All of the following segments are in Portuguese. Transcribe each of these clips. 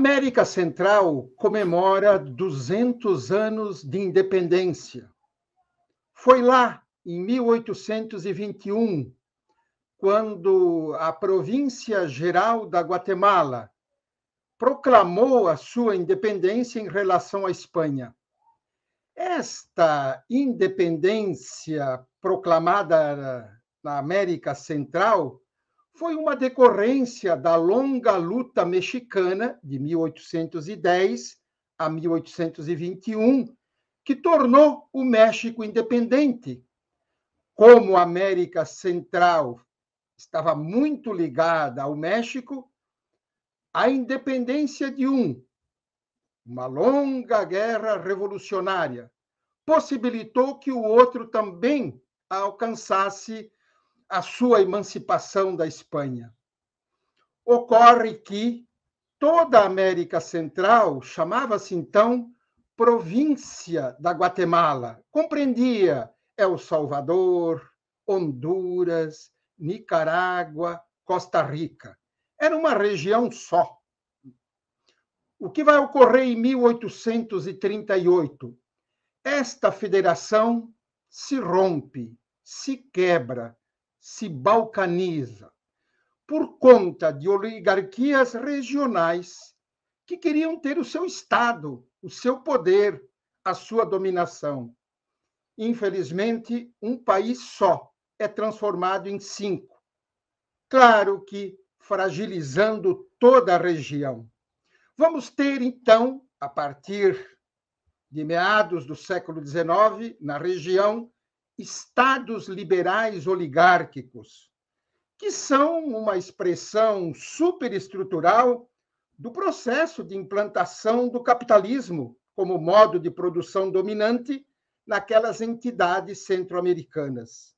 América Central comemora 200 anos de independência. Foi lá, em 1821, quando a Província Geral da Guatemala proclamou a sua independência em relação à Espanha. Esta independência proclamada na América Central foi uma decorrência da longa luta mexicana de 1810 a 1821, que tornou o México independente. Como a América Central estava muito ligada ao México, a independência de um, uma longa guerra revolucionária, possibilitou que o outro também alcançasse a sua emancipação da Espanha. Ocorre que toda a América Central chamava-se então província da Guatemala, compreendia El é Salvador, Honduras, Nicarágua, Costa Rica. Era uma região só. O que vai ocorrer em 1838? Esta federação se rompe, se quebra, se balcaniza por conta de oligarquias regionais que queriam ter o seu Estado, o seu poder, a sua dominação. Infelizmente, um país só é transformado em cinco. Claro que fragilizando toda a região. Vamos ter, então, a partir de meados do século XIX, na região, estados liberais oligárquicos, que são uma expressão superestrutural do processo de implantação do capitalismo como modo de produção dominante naquelas entidades centro-americanas.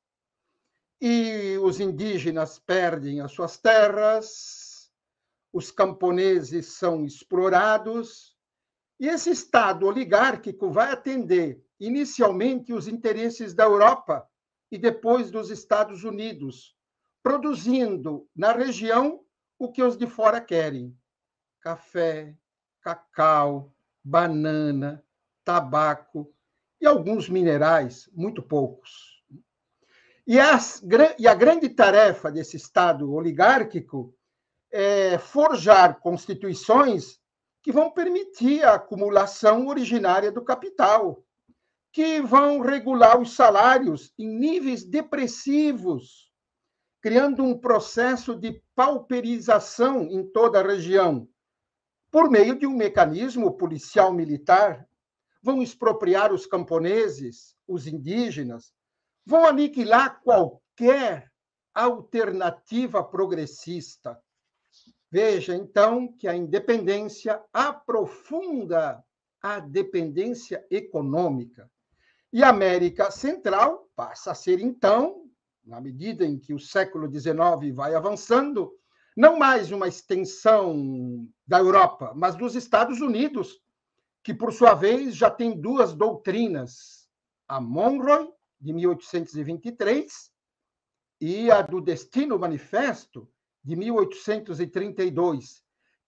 E os indígenas perdem as suas terras, os camponeses são explorados, e esse Estado oligárquico vai atender inicialmente os interesses da Europa e depois dos Estados Unidos, produzindo na região o que os de fora querem: café, cacau, banana, tabaco e alguns minerais, muito poucos. E, as, e a grande tarefa desse Estado oligárquico é forjar constituições que vão permitir a acumulação originária do capital, que vão regular os salários em níveis depressivos, criando um processo de pauperização em toda a região. Por meio de um mecanismo policial militar, vão expropriar os camponeses, os indígenas, vão aniquilar qualquer alternativa progressista. Veja, então, que a independência aprofunda a dependência econômica. E a América Central passa a ser, então, na medida em que o século XIX vai avançando, não mais uma extensão da Europa, mas dos Estados Unidos, que, por sua vez, já tem duas doutrinas: a Monroe, de 1823, e a do Destino Manifesto, de 1832,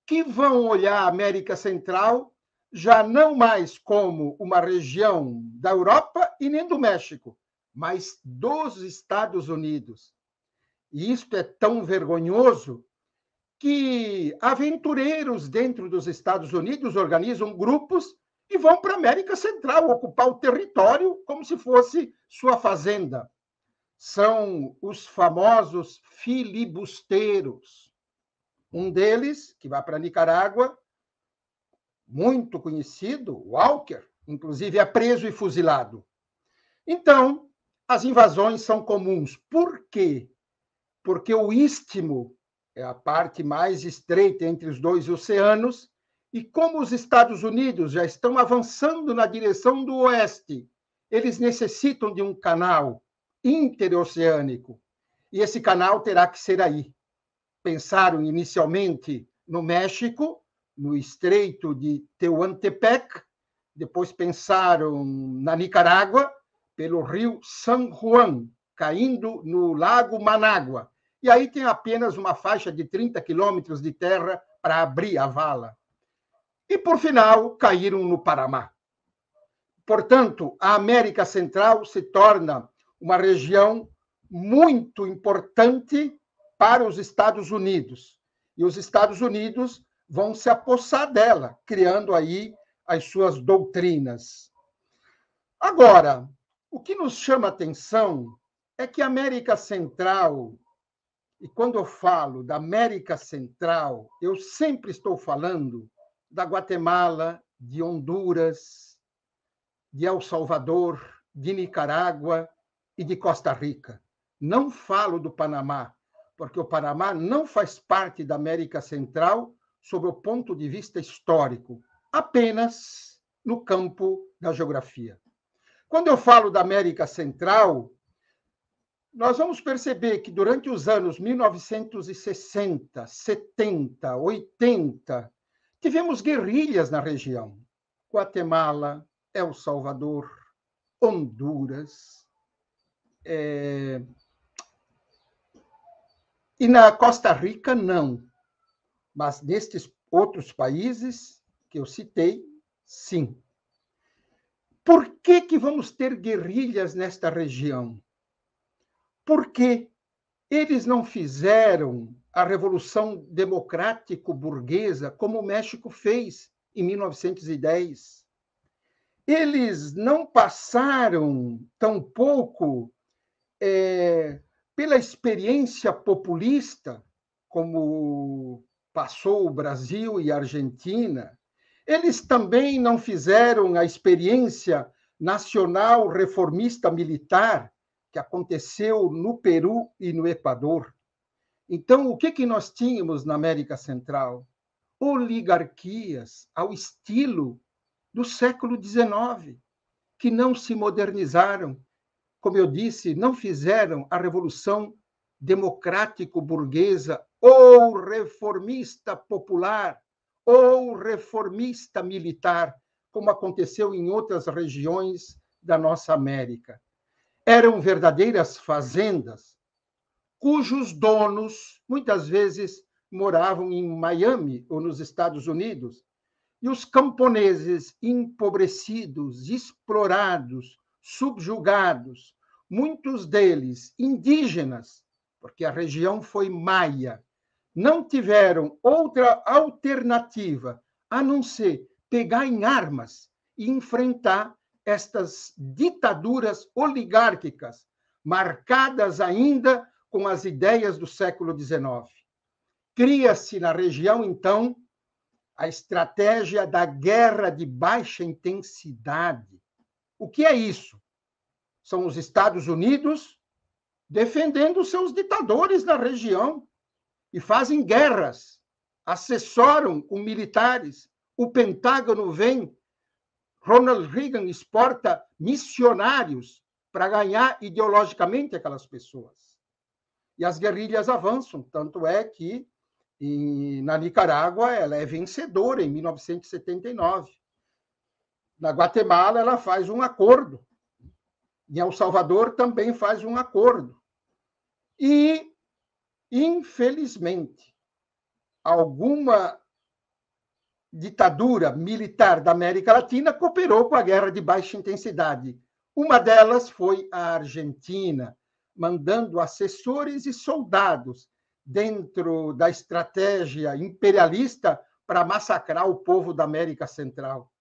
que vão olhar a América Central já não mais como uma região da Europa e nem do México, mas dos Estados Unidos. E isto é tão vergonhoso que aventureiros dentro dos Estados Unidos organizam grupos e vão para a América Central ocupar o território como se fosse sua fazenda. São os famosos filibusteiros. Um deles, que vai para Nicarágua, muito conhecido, Walker, inclusive é preso e fuzilado. Então, as invasões são comuns. Por quê? Porque o istmo é a parte mais estreita entre os dois oceanos, e como os Estados Unidos já estão avançando na direção do oeste, eles necessitam de um canal interoceânico. E esse canal terá que ser aí. Pensaram inicialmente no México, no estreito de Tehuantepec, depois pensaram na Nicarágua, pelo rio San Juan, caindo no Lago Manágua. E aí tem apenas uma faixa de 30 quilômetros de terra para abrir a vala. E, por final, caíram no Panamá. Portanto, a América Central se torna uma região muito importante para os Estados Unidos. E os Estados Unidos vão se apossar dela, criando aí as suas doutrinas. Agora, o que nos chama atenção é que a América Central, e quando eu falo da América Central, eu sempre estou falando da Guatemala, de Honduras, de El Salvador, de Nicarágua e de Costa Rica. Não falo do Panamá, porque o Panamá não faz parte da América Central, sob o ponto de vista histórico, apenas no campo da geografia. Quando eu falo da América Central, nós vamos perceber que durante os anos 1960, 70, 80, tivemos guerrilhas na região. Guatemala, El Salvador, Honduras. É... E na Costa Rica, não. Mas nestes outros países que eu citei, sim. Por que, que vamos ter guerrilhas nesta região? Porque eles não fizeram a Revolução Democrático-Burguesa como o México fez em 1910. Eles não passaram, tampouco, é, pela experiência populista, como passou o Brasil e a Argentina, eles também não fizeram a experiência nacional reformista militar que aconteceu no Peru e no Equador. Então, o que, que nós tínhamos na América Central? Oligarquias ao estilo do século XIX, que não se modernizaram, como eu disse, não fizeram a revolução democrático-burguesa ou reformista popular, ou reformista militar, como aconteceu em outras regiões da nossa América. Eram verdadeiras fazendas, cujos donos muitas vezes moravam em Miami ou nos Estados Unidos, e os camponeses empobrecidos, explorados, subjugados, muitos deles indígenas, porque a região foi maia, não tiveram outra alternativa a não ser pegar em armas e enfrentar estas ditaduras oligárquicas, marcadas ainda com as ideias do século XIX. Cria-se na região, então, a estratégia da guerra de baixa intensidade. O que é isso? São os Estados Unidos defendendo seus ditadores na região, e fazem guerras, assessoram com militares. O Pentágono vem, Ronald Reagan exporta missionários para ganhar ideologicamente aquelas pessoas. E as guerrilhas avançam, tanto é que em, na Nicarágua ela é vencedora em 1979. Na Guatemala ela faz um acordo. Em El Salvador também faz um acordo. E Infelizmente, alguma ditadura militar da América Latina cooperou com a guerra de baixa intensidade. Uma delas foi a Argentina, mandando assessores e soldados dentro da estratégia imperialista para massacrar o povo da América Central.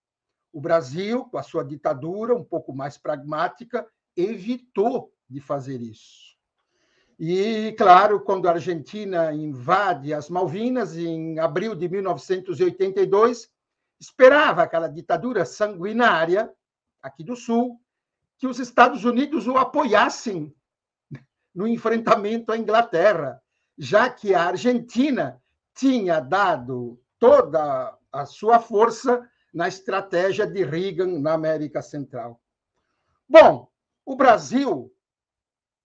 O Brasil, com a sua ditadura um pouco mais pragmática, evitou de fazer isso. E, claro, quando a Argentina invade as Malvinas, em abril de 1982, esperava aquela ditadura sanguinária aqui do Sul, que os Estados Unidos o apoiassem no enfrentamento à Inglaterra, já que a Argentina tinha dado toda a sua força na estratégia de Reagan na América Central. Bom, o Brasil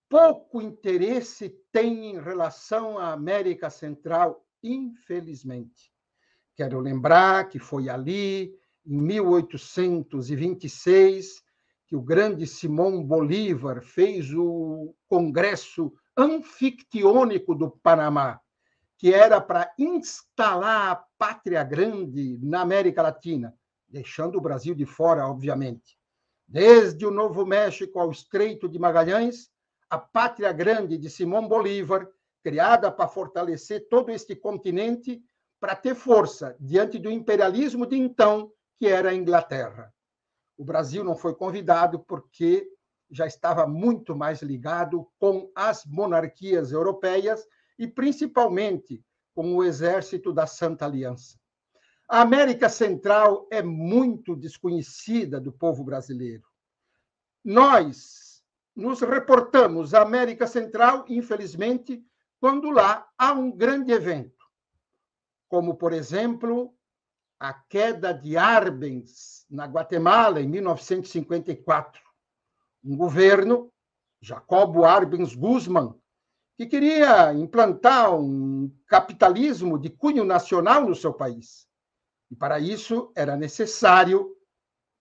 pouco interesse tem em relação à América Central, infelizmente. Quero lembrar que foi ali, em 1826, que o grande Simão Bolívar fez o Congresso Anfictiônico do Panamá, que era para instalar a pátria grande na América Latina, deixando o Brasil de fora, obviamente. Desde o Novo México ao Estreito de Magalhães, a Pátria Grande de Simão Bolívar, criada para fortalecer todo este continente, para ter força diante do imperialismo de então, que era a Inglaterra. O Brasil não foi convidado porque já estava muito mais ligado com as monarquias europeias e principalmente com o exército da Santa Aliança. A América Central é muito desconhecida do povo brasileiro. Nós, nos reportamos à América Central, infelizmente, quando lá há um grande evento, como, por exemplo, a queda de Arbenz, na Guatemala, em 1954. Um governo, Jacobo Arbenz Guzmán que queria implantar um capitalismo de cunho nacional no seu país. E para isso era necessário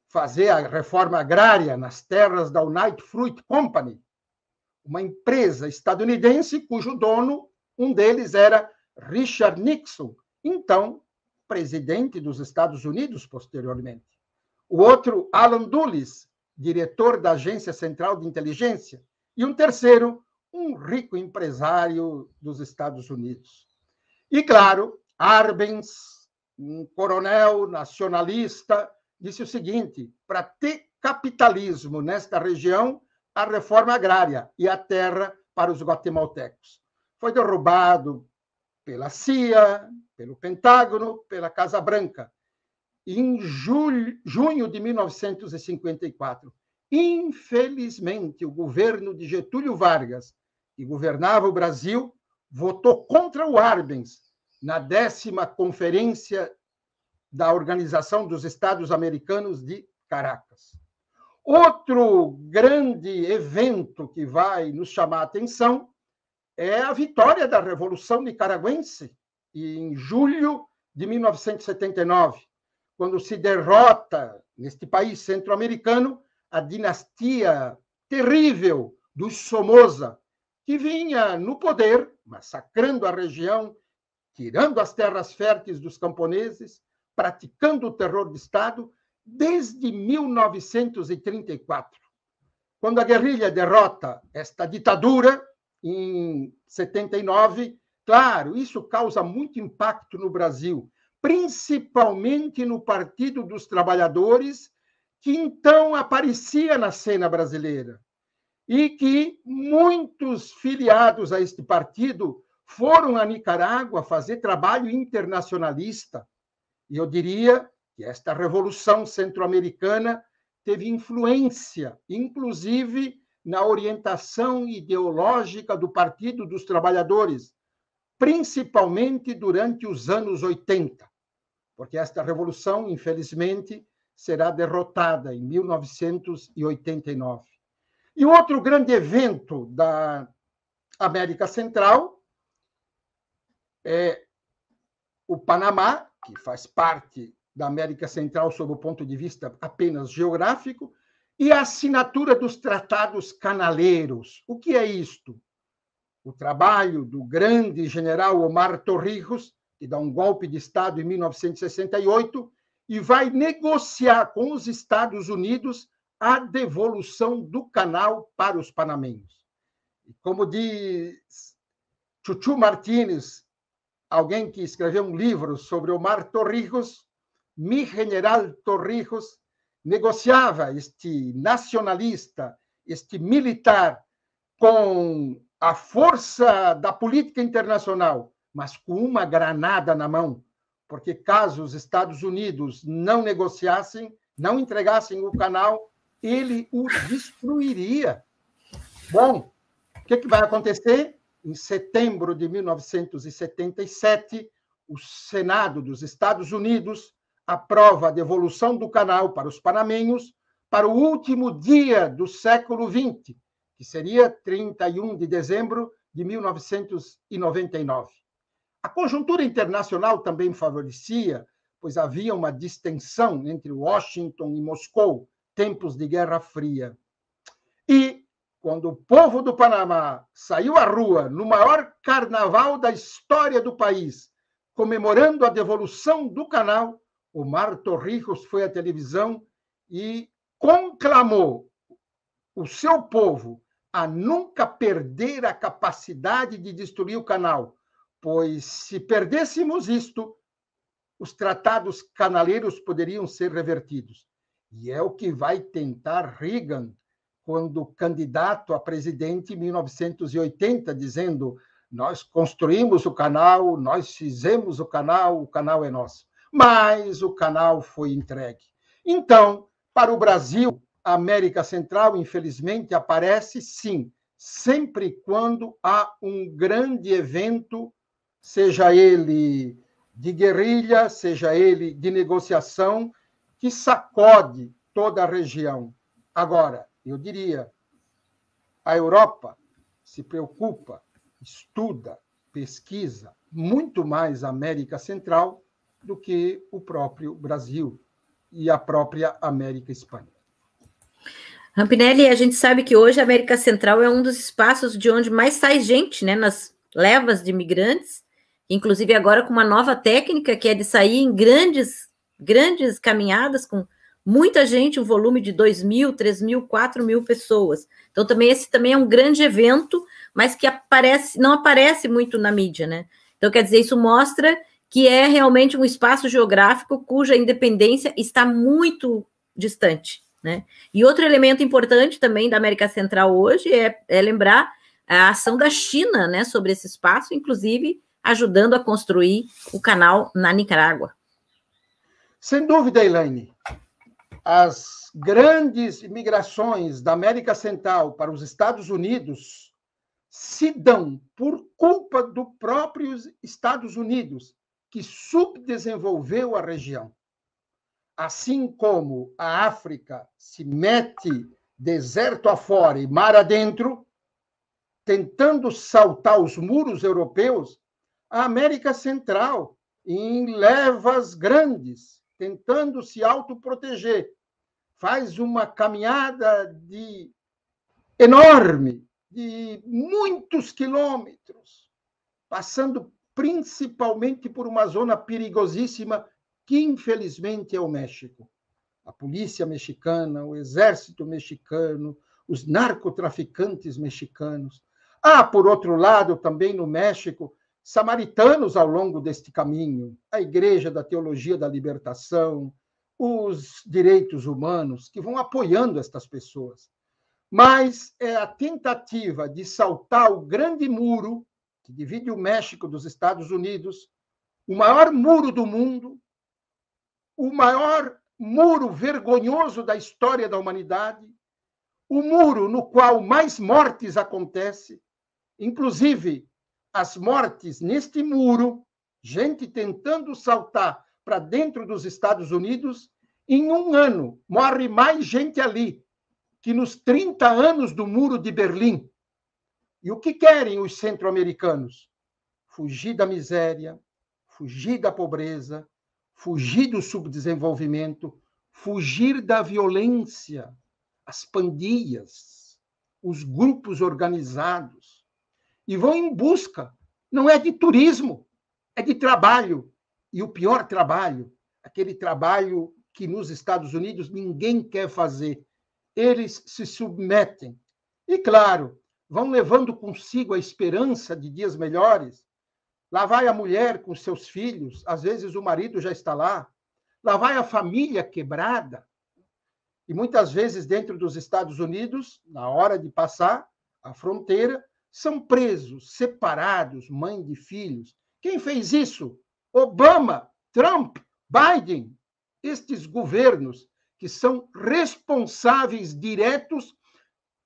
fazer a reforma agrária nas terras da United Fruit Company, uma empresa estadunidense cujo dono, um deles era Richard Nixon, então presidente dos Estados Unidos posteriormente. O outro, Alan Dulles, diretor da Agência Central de Inteligência, e um terceiro, um rico empresário dos Estados Unidos. E claro, Arbenz, um coronel nacionalista disse o seguinte: para ter capitalismo nesta região, a reforma agrária e a terra para os guatemaltecos. Foi derrubado pela CIA, pelo Pentágono, pela Casa Branca, em julho, junho de 1954. Infelizmente, o governo de Getúlio Vargas, que governava o Brasil, votou contra o Arbenz na décima Conferência da Organização dos Estados Americanos de Caracas. Outro grande evento que vai nos chamar a atenção é a vitória da Revolução Nicaragüense, em julho de 1979, quando se derrota, neste país centro-americano, a dinastia terrível dos Somoza, que vinha no poder, massacrando a região, tirando as terras férteis dos camponeses, praticando o terror de Estado desde 1934. Quando a guerrilha derrota esta ditadura, em 79, claro, isso causa muito impacto no Brasil, principalmente no Partido dos Trabalhadores, que então aparecia na cena brasileira e que muitos filiados a este partido foram à Nicarágua fazer trabalho internacionalista, e eu diria que esta revolução centro-americana teve influência, inclusive, na orientação ideológica do Partido dos Trabalhadores, principalmente durante os anos 80, porque esta revolução, infelizmente, será derrotada em 1989. E outro grande evento da América Central é o Panamá, que faz parte da América Central sob o ponto de vista apenas geográfico, e a assinatura dos tratados canaleiros. O que é isto? O trabalho do grande general Omar Torrijos, que dá um golpe de Estado em 1968 e vai negociar com os Estados Unidos a devolução do canal para os panamenhos. E como diz Chuchu Martínez, alguém que escreveu um livro sobre o Mar Torrijos, Mi General Torrijos, negociava este nacionalista, este militar, com a força da política internacional, mas com uma granada na mão, porque caso os Estados Unidos não negociassem, não entregassem o canal, ele o destruiria. Bom, o que, que vai acontecer? em setembro de 1977, o Senado dos Estados Unidos aprova a devolução do canal para os panamenhos para o último dia do século XX, que seria 31 de dezembro de 1999. A conjuntura internacional também favorecia, pois havia uma distensão entre Washington e Moscou, tempos de Guerra Fria quando o povo do Panamá saiu à rua no maior carnaval da história do país, comemorando a devolução do canal, o Mar Torrijos foi à televisão e conclamou o seu povo a nunca perder a capacidade de destruir o canal, pois se perdêssemos isto, os tratados canaleiros poderiam ser revertidos. E é o que vai tentar Reagan quando candidato a presidente em 1980, dizendo: Nós construímos o canal, nós fizemos o canal, o canal é nosso. Mas o canal foi entregue. Então, para o Brasil, a América Central, infelizmente, aparece sim, sempre quando há um grande evento, seja ele de guerrilha, seja ele de negociação, que sacode toda a região. Agora, eu diria, a Europa se preocupa, estuda, pesquisa muito mais a América Central do que o próprio Brasil e a própria América Espanha. Rampinelli, a gente sabe que hoje a América Central é um dos espaços de onde mais sai gente, né? Nas levas de imigrantes, inclusive agora com uma nova técnica que é de sair em grandes, grandes caminhadas com muita gente, um volume de 2 mil, 3 mil, 4 mil pessoas. Então, também esse também é um grande evento, mas que aparece, não aparece muito na mídia, né? Então, quer dizer, isso mostra que é realmente um espaço geográfico cuja independência está muito distante. Né? E outro elemento importante também da América Central hoje é, é lembrar a ação da China né, sobre esse espaço, inclusive ajudando a construir o canal na Nicarágua. Sem dúvida, Elaine as grandes migrações da América Central para os Estados Unidos se dão por culpa do próprio Estados Unidos, que subdesenvolveu a região. Assim como a África se mete deserto afora e mar adentro, tentando saltar os muros europeus, a América Central, em levas grandes, tentando se autoproteger, faz uma caminhada de enorme, de muitos quilômetros, passando principalmente por uma zona perigosíssima que infelizmente é o México. A polícia mexicana, o exército mexicano, os narcotraficantes mexicanos. Há, ah, por outro lado, também no México, samaritanos ao longo deste caminho, a Igreja da Teologia da Libertação, os direitos humanos, que vão apoiando estas pessoas. Mas é a tentativa de saltar o grande muro que divide o México dos Estados Unidos, o maior muro do mundo, o maior muro vergonhoso da história da humanidade, o muro no qual mais mortes acontecem, inclusive as mortes neste muro, gente tentando saltar para dentro dos Estados Unidos, em um ano morre mais gente ali que nos 30 anos do muro de Berlim. E o que querem os centro-americanos? Fugir da miséria, fugir da pobreza, fugir do subdesenvolvimento, fugir da violência, as pandias, os grupos organizados e vão em busca. Não é de turismo, é de trabalho. E o pior trabalho, aquele trabalho que nos Estados Unidos ninguém quer fazer. Eles se submetem. E, claro, vão levando consigo a esperança de dias melhores. Lá vai a mulher com seus filhos, às vezes o marido já está lá. Lá vai a família quebrada. E muitas vezes, dentro dos Estados Unidos, na hora de passar a fronteira, são presos, separados, mãe de filhos. Quem fez isso? Obama, Trump, Biden. Estes governos que são responsáveis diretos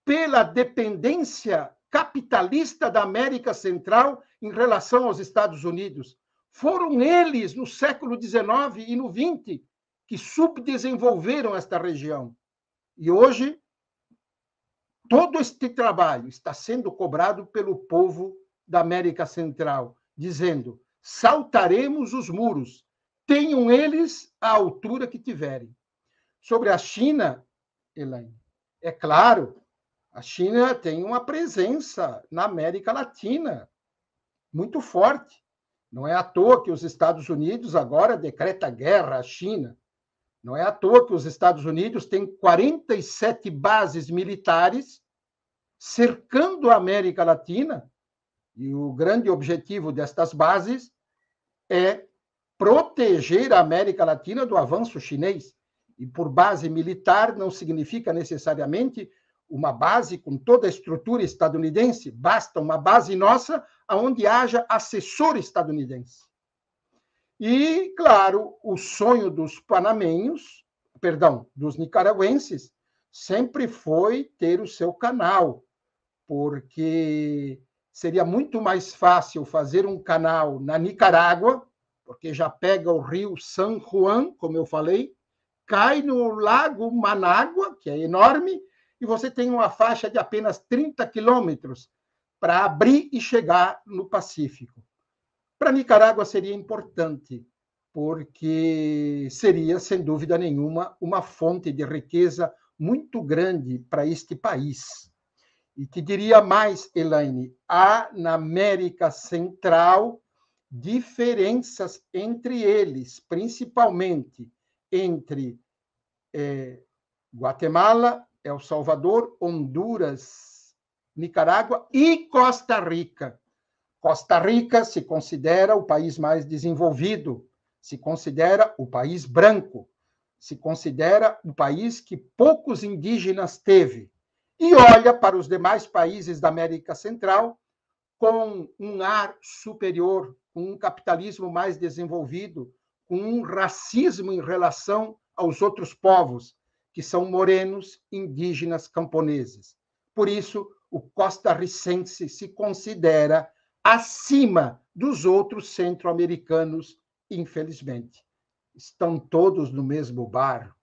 pela dependência capitalista da América Central em relação aos Estados Unidos. Foram eles, no século XIX e no XX, que subdesenvolveram esta região. E hoje Todo este trabalho está sendo cobrado pelo povo da América Central, dizendo: saltaremos os muros, tenham eles a altura que tiverem. Sobre a China, Elaine, é claro, a China tem uma presença na América Latina muito forte. Não é à toa que os Estados Unidos agora decreta guerra à China. Não é à toa que os Estados Unidos têm 47 bases militares cercando a América Latina, e o grande objetivo destas bases é proteger a América Latina do avanço chinês. E por base militar não significa necessariamente uma base com toda a estrutura estadunidense, basta uma base nossa onde haja assessor estadunidense. E, claro, o sonho dos panamenhos, perdão, dos nicaragüenses, sempre foi ter o seu canal, porque seria muito mais fácil fazer um canal na Nicarágua, porque já pega o rio San Juan, como eu falei, cai no lago Manágua, que é enorme, e você tem uma faixa de apenas 30 quilômetros para abrir e chegar no Pacífico. Para Nicarágua seria importante, porque seria, sem dúvida nenhuma, uma fonte de riqueza muito grande para este país. E te diria mais, Elaine, há na América Central diferenças entre eles, principalmente entre é, Guatemala, El Salvador, Honduras, Nicarágua e Costa Rica. Costa Rica se considera o país mais desenvolvido, se considera o país branco, se considera o país que poucos indígenas teve. E olha para os demais países da América Central com um ar superior, com um capitalismo mais desenvolvido, com um racismo em relação aos outros povos, que são morenos, indígenas, camponeses. Por isso, o costarricense se considera acima dos outros centro-americanos, infelizmente. Estão todos no mesmo barco